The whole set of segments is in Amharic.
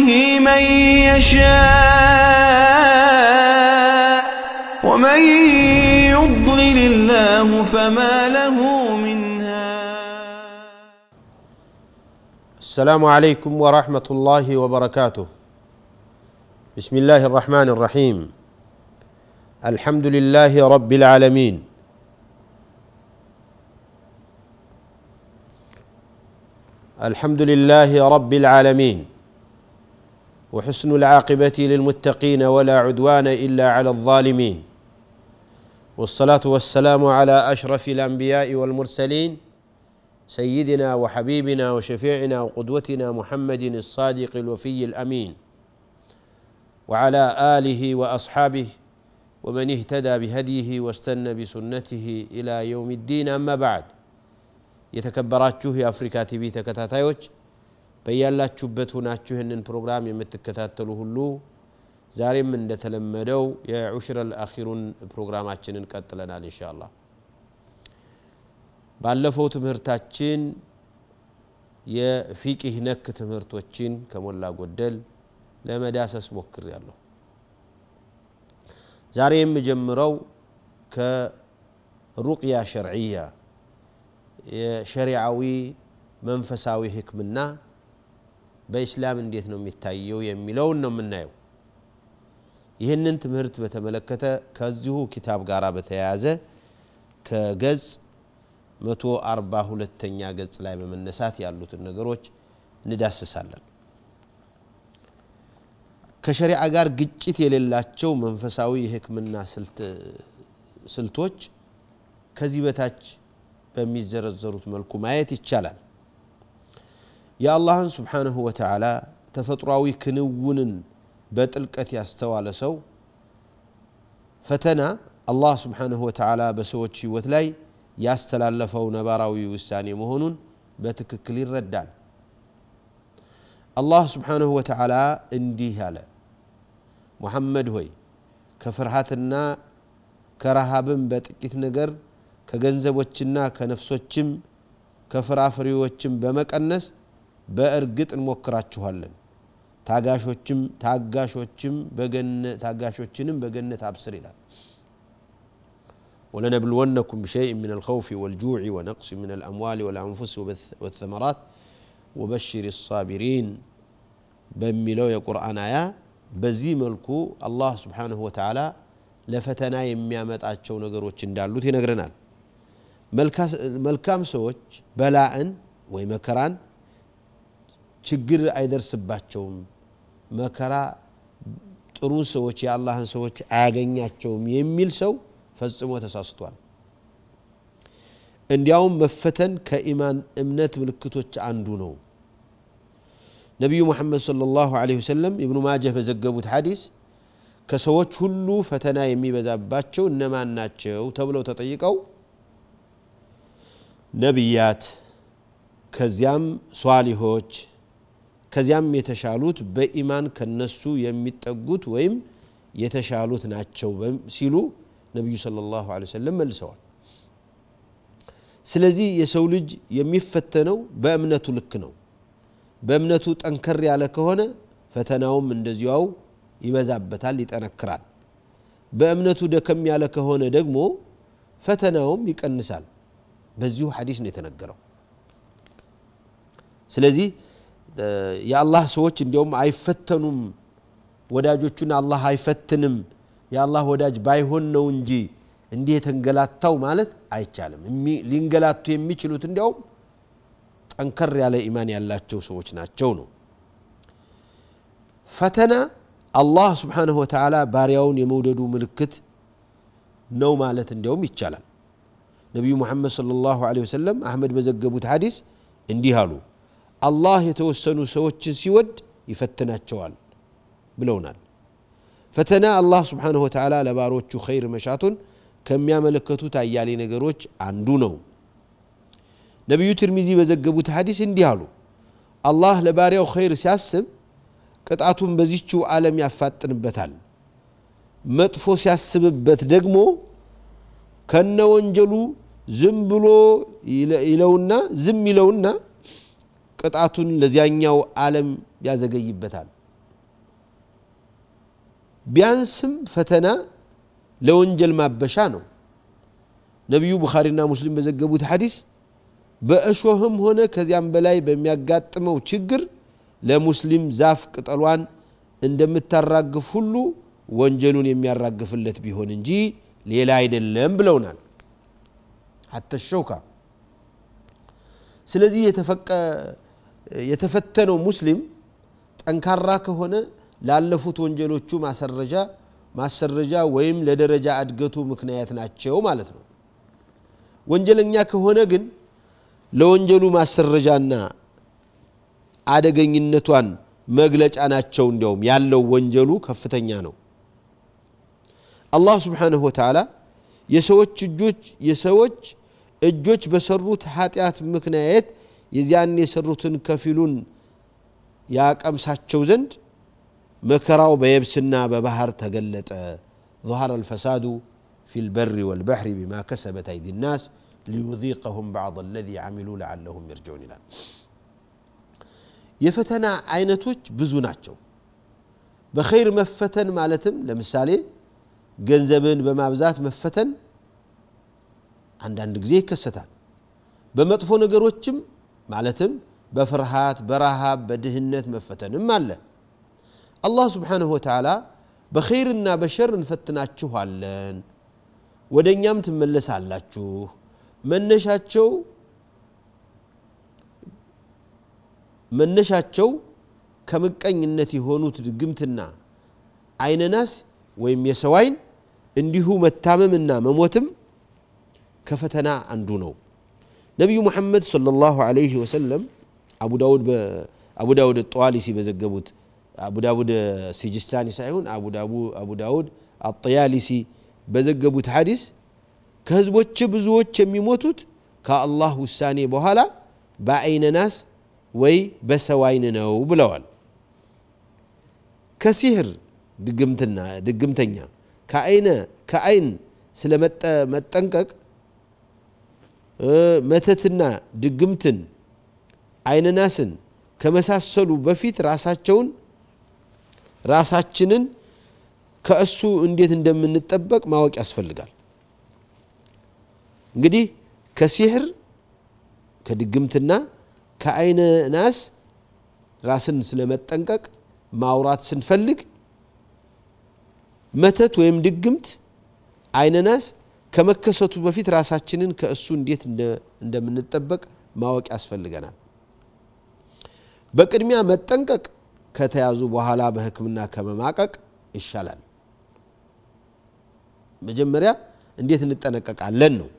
به من يشاء ومن يضلل الله فما له من هاد السلام عليكم ورحمة الله وبركاته بسم الله الرحمن الرحيم الحمد لله رب العالمين الحمد لله رب العالمين وحسن العاقبة للمتقين ولا عدوان إلا على الظالمين والصلاة والسلام على أشرف الأنبياء والمرسلين سيدنا وحبيبنا وشفيعنا وقدوتنا محمد الصادق الوفي الأمين وعلى آله وأصحابه ومن اهتدى بهديه واستنى بسنته إلى يوم الدين أما بعد የተከበራችሁ የአፍሪካ ቲቪ ተከታታዮች በያላችሁበት ሆናችሁ ይህንን ፕሮግራም የምትከታተሉ ሁሉ ዛሬም እንደተለመደው የዑሽረ ልአኪሩን ፕሮግራማችንን ቀጥለናል እንሻላ ባለፈው ትምህርታችን የፊቂህ ነክ ትምህርቶችን ከሞላ ጎደል ለመዳሰስ ሞክር ያለሁ ዛሬ የምጀምረው ከሩቅያ ሸርዕያ የሸሪዓዊ መንፈሳዊ ህክምና በኢስላም እንዴት ነው የሚታየው የሚለውን ነው የምናየው ይህንን ትምህርት በተመለከተ ከዚሁ ኪታብ ጋር በተያያዘ ከገጽ 142ኛ ገጽ ላይ በመነሳት ያሉትን ነገሮች እንዳስሳለን ከሸሪዓ ጋር ግጭት የሌላቸው መንፈሳዊ የህክምና ስልቶች ከዚህ በታች በሚዘረዘሩት መልኩ ማየት ይቻላል የአላህን ስብሓንሁ ወተዓላ ተፈጥሯዊ ክንውንን በጥልቀት ያስተዋለ ሰው ፈተና አላህ ስብሓንሁ ወተዓላ በሰዎች ህይወት ላይ ያስተላለፈው ነባራዊ ውሳኔ መሆኑን በትክክል ይረዳል አላህ ስብሓንሁ ወተዓላ እንዲህ አለ ሙሐመድ ሆይ ከፍርሃትና ከረሃብም በጥቂት ነገር ከገንዘቦችና ከነፍሶችም ከፍራፍሬዎችም በመቀነስ በእርግጥ እንሞክራችኋለን ታጋሾችም ታጋሾችም በገነት ታጋሾችንም በገነት አብስር ይላል ولنبلونكم بشيء من الخوف والجوع ونقص من الأموال والأنفس والثمرات وبشر الصابرين بميلو يا قرآن آية بزي ملكو الله سبحانه وتعالى لفتنا ለፈተና የሚያመጣቸው ነገሮች እንዳሉት ይነግረናል መልካም ملكام በላእን بلاء ويمكران ችግር አይደርስባቸውም መከራ ጥሩ ሰዎች የአላህን ሰዎች አያገኛቸውም የሚል ሰው ፈጽሞ ተሳስቷል እንዲያውም መፈተን ከኢማን እምነት ምልክቶች አንዱ ነው ነቢዩ ሙሐመድ صለ ላሁ ለ ወሰለም ኢብኑ ማጀህ በዘገቡት ሐዲስ ከሰዎች ሁሉ ፈተና የሚበዛባቸው እነማን ናቸው ተብለው ተጠይቀው ነቢያት ከዚያም ሷሊሆች ከዚያም የተሻሉት በኢማን ከነሱ የሚጠጉት ወይም የተሻሉት ናቸው ሲሉ ነቢዩ ሰለላሁ ዐለይሂ ወሰለም መልሰዋል። ስለዚህ የሰው ልጅ የሚፈተነው በእምነቱ ልክ ነው። በእምነቱ ጠንከር ያለ ከሆነ ፈተናውም እንደዚያው ይበዛበታል፣ ይጠነክራል። በእምነቱ ደከም ያለ ከሆነ ደግሞ ፈተናውም ይቀንሳል። በዚሁ ሐዲስ ነው የተነገረው። ስለዚህ የአላህ ሰዎች እንዲያውም አይፈተኑም ወዳጆቹን አላህ አይፈትንም የአላህ ወዳጅ ባይሆን ነው እንጂ እንዲህ የተንገላታው ማለት አይቻልም ሊንገላቱ የሚችሉት እንዲያውም ጠንከር ያለ ኢማን ያላቸው ሰዎች ናቸው ነው ፈተና አላህ ስብሓንሁ ወተዓላ ባሪያውን የመውደዱ ምልክት ነው ማለት እንዲያውም ይቻላል ነቢዩ ሙሐመድ صለ ላሁ ወሰለም አህመድ በዘገቡት ሐዲስ እንዲህ አሉ አላህ የተወሰኑ ሰዎችን ሲወድ ይፈትናቸዋል ብለውናል ፈተና አላህ ስብሓንሁ ወተዓላ ለባሮቹ ኸይር መሻቱን ከሚያመለከቱት አያሌ ነገሮች አንዱ ነው ነቢዩ ትርሚዚ በዘገቡት ሐዲስ እንዲህ አሉ አላህ ለባሪያው ኸይር ሲያስብ ቅጣቱን በዚችው ዓለም ያፋጥንበታል መጥፎ ሲያስብበት ደግሞ ከነ ወንጀሉ ዝም ብሎ ይለውና ዝም ይለውና ቅጣቱን ለዚያኛው ዓለም ያዘገይበታል ቢያንስም ፈተና ለወንጀል ማበሻ ነው ነቢዩ ቡኻሪና ሙስሊም በዘገቡት ሐዲስ በእሾህም ሆነ ከዚያም በላይ በሚያጋጥመው ችግር ለሙስሊም ዛፍ ቅጠሏን እንደምታራግፍ ሁሉ ወንጀሉን የሚያራግፍለት ቢሆን እንጂ ሌላ አይደለም ብለውናል ሐተ ሸውካ ስለዚህ የተፈተነው ሙስሊም ጠንካራ ከሆነ ላለፉት ወንጀሎቹ ማሰረጃ ማሰረጃ ወይም ለደረጃ እድገቱ ምክንያት ናቸው ማለት ነው። ወንጀለኛ ከሆነ ግን ለወንጀሉ ማሰረጃና አደገኝነቷን መግለጫ ናቸው። እንዲያውም ያለው ወንጀሉ ከፍተኛ ነው። አላህ ስብሓንሁ ወተዓላ የሰዎች እጆች የሰዎች እጆች በሰሩት ኃጢአት ምክንያት የዚያን የሰሩትን ياك ያቀምሳቸው ዘንድ مكراو በየብስና በባህር ተገለጠ ظهر الفساد في البر والبحر بما كسبت أيدي الناس ليذيقهم بعض الذي عملوا لعلهم يرجعون إلى يفتنا عينتوش بزوناتشو بخير مفتن مالتم لمسالي جنزبن بما بزات مفتن عند عند كزي كستان بمطفو ማለትም በፍርሃት በረሃብ በድህነት መፈተንም አለ አላህ ስብሓንሁ ወተዓላ በኸይርና በሸር እንፈትናችኋለን ወደ እኛም ትመለሳላችሁ መነሻቸው መነሻቸው ከምቀኝነት የሆኑት ድግምትና አይነናስ ወይም የሰው አይን እንዲሁ መታመምና መሞትም ከፈተና አንዱ ነው ነቢዩ ሙሐመድ ሰለላሁ ዐለይሂ ወሰለም አቡ ዳውድ አቡ ዳውድ ጠዋሊሲ በዘገቡት አቡ ዳውድ ሲጅስታኒ ሳይሆን አቡ ዳውድ አጠያሊሲ በዘገቡት ሐዲስ ከህዝቦች ብዙዎች የሚሞቱት ከአላህ ውሳኔ በኋላ በአይነ ናስ ወይ በሰው አይን ነው ብለዋል ከሲህር ድግምትና ድግምተኛ ከአይን ስለመጠንቀቅ መተትና ድግምትን አይነናስን ከመሳሰሉ በፊት ራሳቸውን ራሳችንን ከእሱ እንዴት እንደምንጠበቅ ማወቅ ያስፈልጋል እንግዲህ ከሲህር ከድግምትና ከአይነ ናስ ራስን ስለመጠንቀቅ ማውራት ስንፈልግ መተት ወይም ድግምት አይነናስ። ከመከሰቱ በፊት ራሳችንን ከእሱ እንዴት እንደምንጠበቅ ማወቅ ያስፈልገናል። በቅድሚያ መጠንቀቅ ከተያዙ በኋላ በሕክምና ከመማቀቅ ይሻላል። መጀመሪያ እንዴት እንጠነቀቃለን ነው።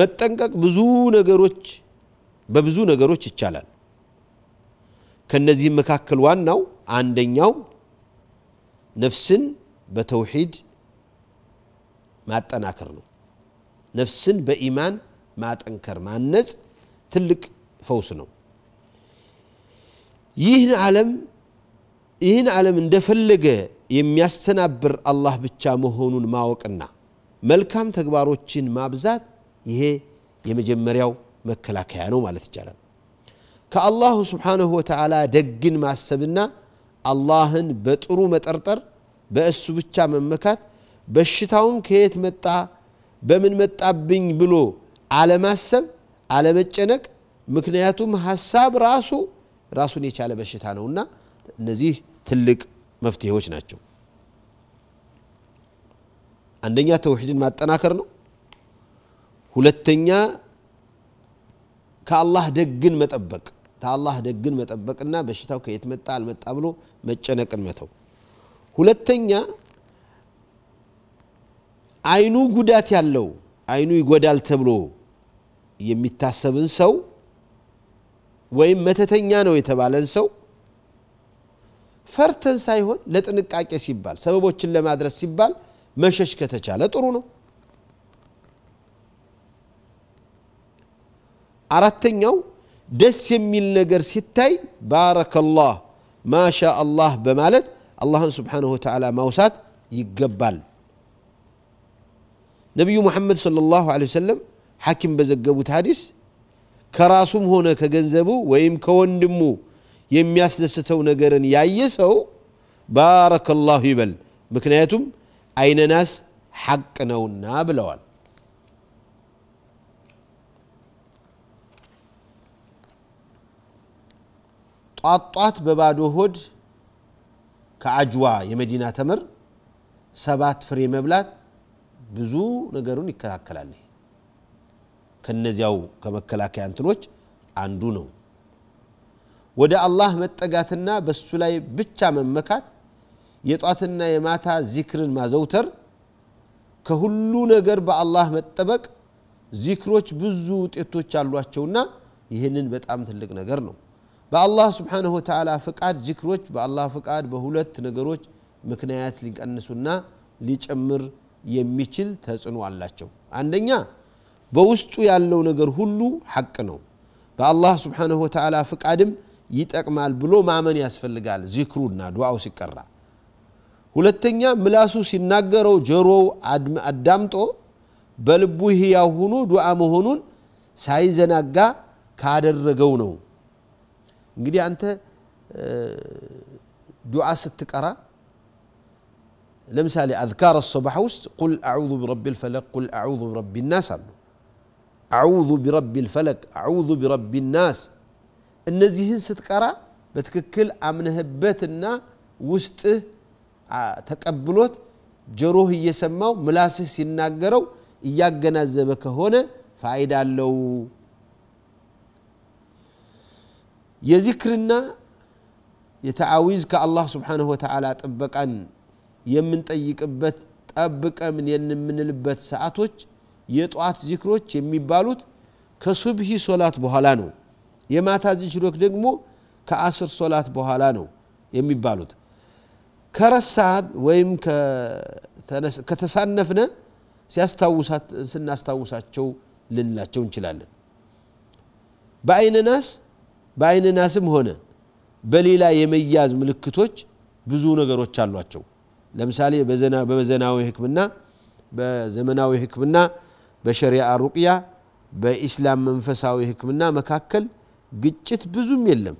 መጠንቀቅ ብዙ ነገሮች በብዙ ነገሮች ይቻላል። ከነዚህም መካከል ዋናው አንደኛው ነፍስን በተውሂድ ማጠናከር ነው ነፍስን በኢማን ማጠንከር ማነጽ ትልቅ ፈውስ ነው ይህን ዓለም ይህን ዓለም እንደፈለገ የሚያስተናብር አላህ ብቻ መሆኑን ማወቅና መልካም ተግባሮችን ማብዛት ይሄ የመጀመሪያው መከላከያ ነው ማለት ይቻላል ከአላሁ ስብሓንሁ ወተዓላ ደግን ማሰብና አላህን በጥሩ መጠርጠር በእሱ ብቻ መመካት በሽታውን ከየት መጣ በምን መጣብኝ ብሎ አለማሰብ አለመጨነቅ ምክንያቱም ሀሳብ ራሱ ራሱን የቻለ በሽታ ነውና እነዚህ ትልቅ መፍትሄዎች ናቸው አንደኛ ተውሒድን ማጠናከር ነው ሁለተኛ ከአላህ ደግን መጠበቅ ከአላህ ደግን መጠበቅና በሽታው ከየት መጣ አልመጣ ብሎ መጨነቅን መተው ሁለተኛ አይኑ ጉዳት ያለው አይኑ ይጎዳል ተብሎ የሚታሰብን ሰው ወይም መተተኛ ነው የተባለን ሰው ፈርተን ሳይሆን ለጥንቃቄ ሲባል ሰበቦችን ለማድረስ ሲባል መሸሽ ከተቻለ ጥሩ ነው። አራተኛው ደስ የሚል ነገር ሲታይ ባረከላህ ማሻ አላህ በማለት አላህን ስብሓንሁ ወተዓላ ማውሳት ይገባል። ነቢዩ ሙሐመድ ሰለላሁ ለ ወሰለም ሐኪም በዘገቡት ሀዲስ ከራሱም ሆነ ከገንዘቡ ወይም ከወንድሙ የሚያስደስተው ነገርን ያየ ሰው ባረከላሁ ይበል ምክንያቱም አይነናስ ሐቅ ነውና ብለዋል ጧጧት በባዶ ሆድ ከአጅዋ የመዲና ተምር ሰባት ፍሬ መብላት ብዙ ነገሩን ይከላከላል። ከነዚያው ከመከላከያ እንትኖች አንዱ ነው። ወደ አላህ መጠጋትና በሱ ላይ ብቻ መመካት፣ የጧትና የማታ ዚክርን ማዘውተር፣ ከሁሉ ነገር በአላህ መጠበቅ፣ ዚክሮች ብዙ ውጤቶች አሏቸውና ይህንን በጣም ትልቅ ነገር ነው። በአላህ ስብሓንሁ ወተዓላ ፍቃድ ዚክሮች በአላህ ፍቃድ በሁለት ነገሮች ምክንያት ሊቀንሱና ሊጨምር የሚችል ተጽዕኖ አላቸው አንደኛ በውስጡ ያለው ነገር ሁሉ ሐቅ ነው በአላህ ስብሓንሁ ወተዓላ ፍቃድም ይጠቅማል ብሎ ማመን ያስፈልጋል ዚክሩና ዱዓው ሲቀራ ሁለተኛ ምላሱ ሲናገረው ጆሮው አዳምጦ በልቡ ህያው ሆኖ ዱዓ መሆኑን ሳይዘናጋ ካደረገው ነው እንግዲህ አንተ ዱዓ ስትቀራ لمسالي أذكار الصباح قل أعوذ برب الفلق قل أعوذ برب الناس أعوذ برب الفلق أعوذ برب الناس النزيهن ستقرا بتككل أمنه بيتنا وست آه، تقبلوت جروه يسمو ملاسه سيناقرو إياقنا الزبكة هنا فايدة لو يذكرنا يتعاويز كالله سبحانه وتعالى أن የምንጠይቅበት ጠብቀምን የምንልበት ሰዓቶች የጠዋት ዚክሮች የሚባሉት ከሱብሂ ሶላት በኋላ ነው የማታ ዚክሮች ደግሞ ከአስር ሶላት በኋላ ነው የሚባሉት ከረሳት ወይም ከተሳነፍነ ስናስታውሳቸው ልንላቸው እንችላለን በአይንናስ በአይንናስም ሆነ በሌላ የመያዝ ምልክቶች ብዙ ነገሮች አሏቸው ለምሳሌ በመዘናዊ ህክምና በዘመናዊ ህክምና በሸሪያ ሩቅያ በኢስላም መንፈሳዊ ህክምና መካከል ግጭት ብዙም የለም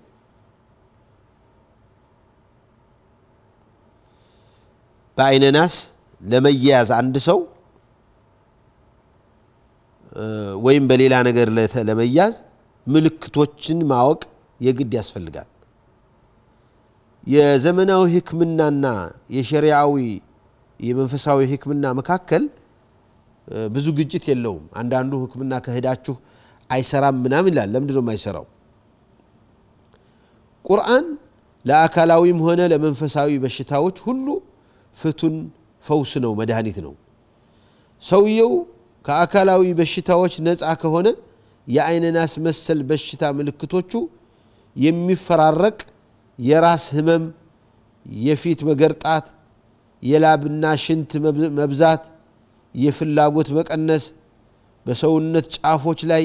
በአይነ ናስ ለመያያዝ አንድ ሰው ወይም በሌላ ነገር ለመያዝ ምልክቶችን ማወቅ የግድ ያስፈልጋል የዘመናዊ ህክምናና የሸሪያዊ የመንፈሳዊ ህክምና መካከል ብዙ ግጭት የለውም። አንዳንዱ ህክምና ከሄዳችሁ አይሰራም ምናምን ይላል። ለምንድን ነው የማይሰራው? ቁርአን ለአካላዊም ሆነ ለመንፈሳዊ በሽታዎች ሁሉ ፍቱን ፈውስ ነው፣ መድኃኒት ነው። ሰውየው ከአካላዊ በሽታዎች ነፃ ከሆነ የአይነ ናስ መሰል በሽታ ምልክቶቹ የሚፈራረቅ የራስ ህመም፣ የፊት መገርጣት፣ የላብና ሽንት መብዛት፣ የፍላጎት መቀነስ፣ በሰውነት ጫፎች ላይ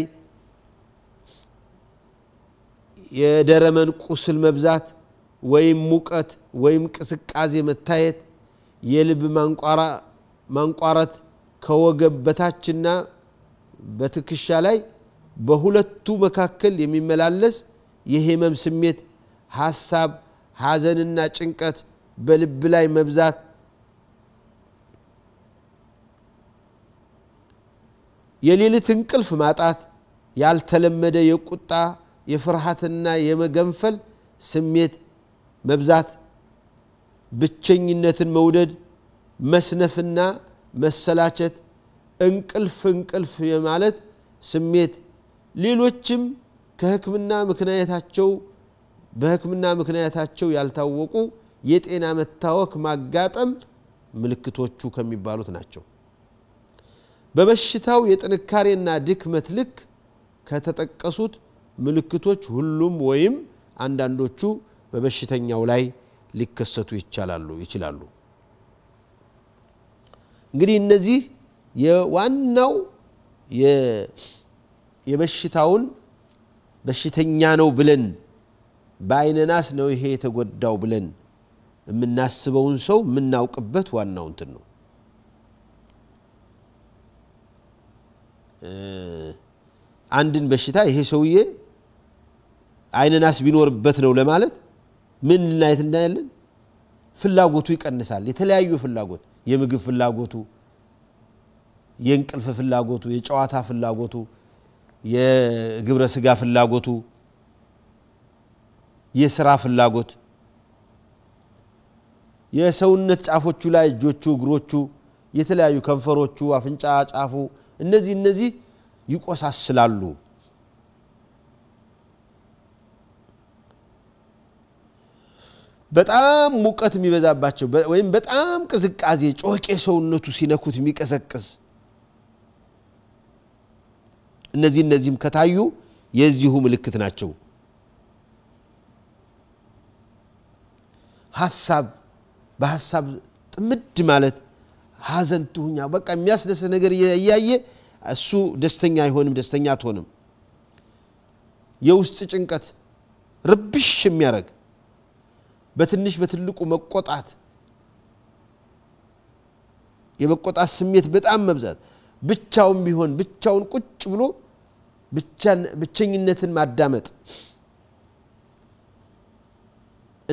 የደረመን ቁስል መብዛት ወይም ሙቀት ወይም ቅስቃዜ መታየት፣ የልብ ማንቋረት ከወገብ በታችና በትከሻ ላይ በሁለቱ መካከል የሚመላለስ የህመም ስሜት ሀሳብ ሀዘንና ጭንቀት በልብ ላይ መብዛት የሌሊት እንቅልፍ ማጣት ያልተለመደ የቁጣ የፍርሃትና የመገንፈል ስሜት መብዛት ብቸኝነትን መውደድ መስነፍና መሰላቸት እንቅልፍ እንቅልፍ የማለት ስሜት ሌሎችም ከህክምና ምክንያታቸው በህክምና ምክንያታቸው ያልታወቁ የጤና መታወክ ማጋጠም ምልክቶቹ ከሚባሉት ናቸው በበሽታው የጥንካሬና ድክመት ልክ ከተጠቀሱት ምልክቶች ሁሉም ወይም አንዳንዶቹ በበሽተኛው ላይ ሊከሰቱ ይቻላሉ ይችላሉ እንግዲህ እነዚህ የዋናው የበሽታውን በሽተኛ ነው ብለን በአይነናስ ነው ይሄ የተጎዳው ብለን የምናስበውን ሰው የምናውቅበት ዋናው እንትን ነው አንድን በሽታ ይሄ ሰውዬ አይነናስ ቢኖርበት ነው ለማለት ምን ልናየት እናያለን ፍላጎቱ ይቀንሳል የተለያዩ ፍላጎት የምግብ ፍላጎቱ የእንቅልፍ ፍላጎቱ የጨዋታ ፍላጎቱ የግብረ ስጋ ፍላጎቱ የስራ ፍላጎት የሰውነት ጫፎቹ ላይ እጆቹ፣ እግሮቹ፣ የተለያዩ ከንፈሮቹ፣ አፍንጫ ጫፉ እነዚህ እነዚህ ይቆሳስላሉ። በጣም ሙቀት የሚበዛባቸው ወይም በጣም ቅዝቃዜ ጮቄ ሰውነቱ ሲነኩት የሚቀሰቅስ እነዚህ እነዚህም ከታዩ የዚሁ ምልክት ናቸው። ሀሳብ በሀሳብ ጥምድ ማለት ሀዘን ትሁኛ በቃ የሚያስደስት ነገር እያየ እሱ ደስተኛ አይሆንም ደስተኛ አትሆንም የውስጥ ጭንቀት ርብሽ የሚያደርግ በትንሽ በትልቁ መቆጣት የመቆጣት ስሜት በጣም መብዛት ብቻውን ቢሆን ብቻውን ቁጭ ብሎ ብቸኝነትን ማዳመጥ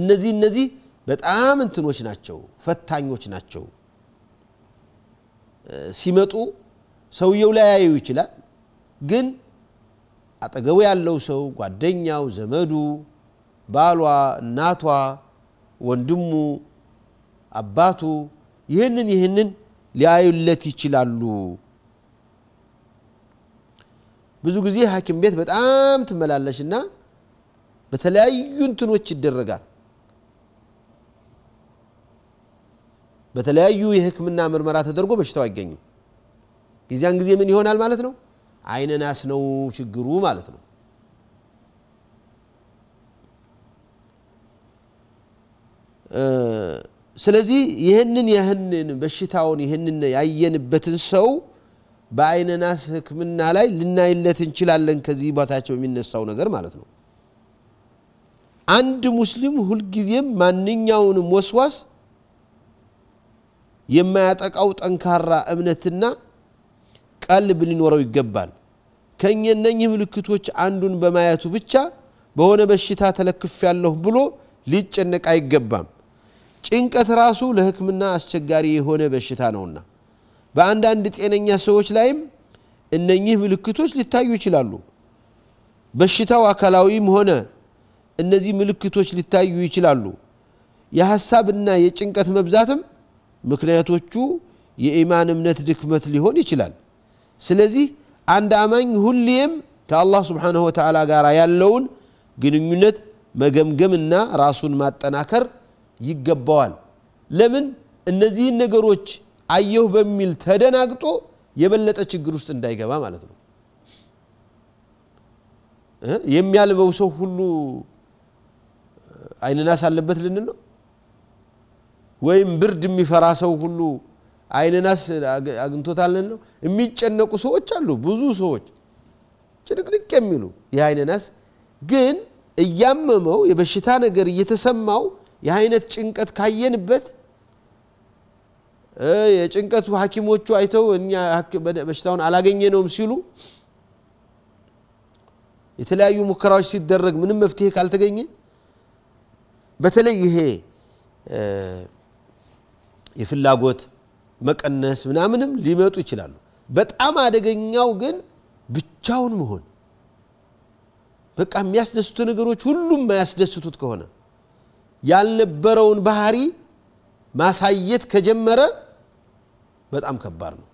እነዚህ እነዚህ በጣም እንትኖች ናቸው፣ ፈታኞች ናቸው። ሲመጡ ሰውየው ያዩ ይችላል። ግን አጠገቡ ያለው ሰው ጓደኛው፣ ዘመዱ፣ ባሏ፣ እናቷ፣ ወንድሙ፣ አባቱ ይህንን ይህንን ሊያዩለት ይችላሉ። ብዙ ጊዜ ሀኪም ቤት በጣም ትመላለሽና በተለያዩ እንትኖች ይደረጋል። በተለያዩ የህክምና ምርመራ ተደርጎ በሽታው አይገኝም። ጊዜያን ጊዜ ምን ይሆናል ማለት ነው? አይነ ናስ ነው ችግሩ ማለት ነው። ስለዚህ ይህንን ያህንን በሽታውን ይህንን ያየንበትን ሰው በአይነ ናስ ህክምና ላይ ልናይለት እንችላለን። ከዚህ ቦታቸው የሚነሳው ነገር ማለት ነው። አንድ ሙስሊም ሁልጊዜም ማንኛውንም ወስዋስ የማያጠቃው ጠንካራ እምነትና ቀልብ ሊኖረው ይገባል። ከእነኚህ ምልክቶች አንዱን በማየቱ ብቻ በሆነ በሽታ ተለክፍ ያለሁ ብሎ ሊጨነቅ አይገባም። ጭንቀት ራሱ ለሕክምና አስቸጋሪ የሆነ በሽታ ነውና በአንዳንድ ጤነኛ ሰዎች ላይም እነኚህ ምልክቶች ሊታዩ ይችላሉ። በሽታው አካላዊም ሆነ እነዚህ ምልክቶች ሊታዩ ይችላሉ። የሐሳብና የጭንቀት መብዛትም ምክንያቶቹ የኢማን እምነት ድክመት ሊሆን ይችላል ስለዚህ አንድ አማኝ ሁሌም ከአላህ ስብሓንሁ ወተዓላ ጋር ያለውን ግንኙነት መገምገምና ራሱን ማጠናከር ይገባዋል ለምን እነዚህን ነገሮች አየሁ በሚል ተደናግጦ የበለጠ ችግር ውስጥ እንዳይገባ ማለት ነው የሚያልበው ሰው ሁሉ አይንናስ አለበት ልንል ነው ወይም ብርድ የሚፈራ ሰው ሁሉ አይንናስ አግኝቶታልን ነው የሚጨነቁ ሰዎች አሉ ብዙ ሰዎች ጭንቅንቅ የሚሉ የአይንናስ ግን እያመመው የበሽታ ነገር እየተሰማው የአይነት ጭንቀት ካየንበት የጭንቀቱ ሀኪሞቹ አይተው እኛ በሽታውን ነውም ሲሉ የተለያዩ ሙከራዎች ሲደረግ ምንም መፍትሄ ካልተገኘ በተለይ ይሄ የፍላጎት መቀነስ ምናምንም ሊመጡ ይችላሉ። በጣም አደገኛው ግን ብቻውን መሆን በቃ የሚያስደስቱ ነገሮች ሁሉም የማያስደስቱት ከሆነ ያልነበረውን ባህሪ ማሳየት ከጀመረ በጣም ከባድ ነው።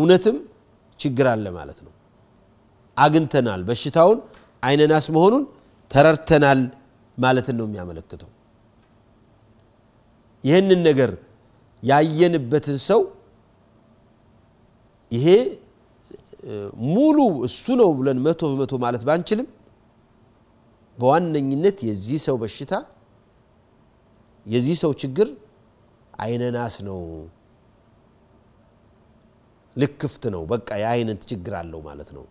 እውነትም ችግር አለ ማለት ነው። አግኝተናል፣ በሽታውን አይነናስ መሆኑን ተረድተናል ማለትን ነው የሚያመለክተው። ይህንን ነገር ያየንበትን ሰው ይሄ ሙሉ እሱ ነው ብለን መቶ በመቶ ማለት ባንችልም በዋነኝነት የዚህ ሰው በሽታ የዚህ ሰው ችግር አይነናስ ነው ልክፍት ነው በቃ የአይነት ችግር አለው ማለት ነው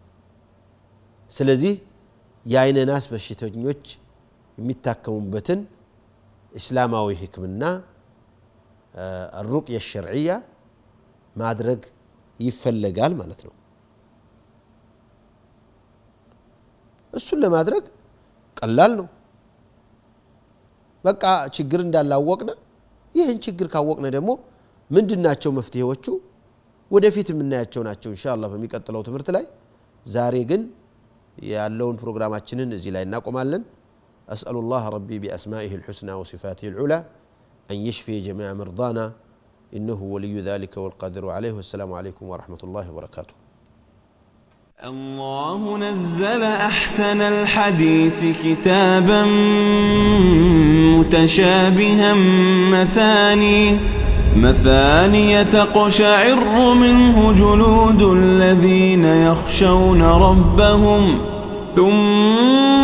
ስለዚህ የአይነናስ በሽተኞች የሚታከሙበትን እስላማዊ ህክምና ሩቅ ሸርዕያ ማድረግ ይፈለጋል ማለት ነው። እሱን ለማድረግ ቀላል ነው። በቃ ችግር እንዳላወቅነ ይህን ችግር ካወቅነ ደግሞ ምንድናቸው መፍትሄዎቹ ወደፊት የምናያቸው ናቸው እንሻላ በሚቀጥለው ትምህርት ላይ። ዛሬ ግን ያለውን ፕሮግራማችንን እዚህ ላይ እናቆማለን። أسأل ረቢ ربي بأسمائه الحسنى وصفاته أن يشفي جميع مرضانا إنه ولي ذلك والقادر عليه والسلام عليكم ورحمة الله وبركاته الله نزل أحسن الحديث كتابا متشابها مثاني مثاني تقشعر منه جلود الذين يخشون ربهم ثم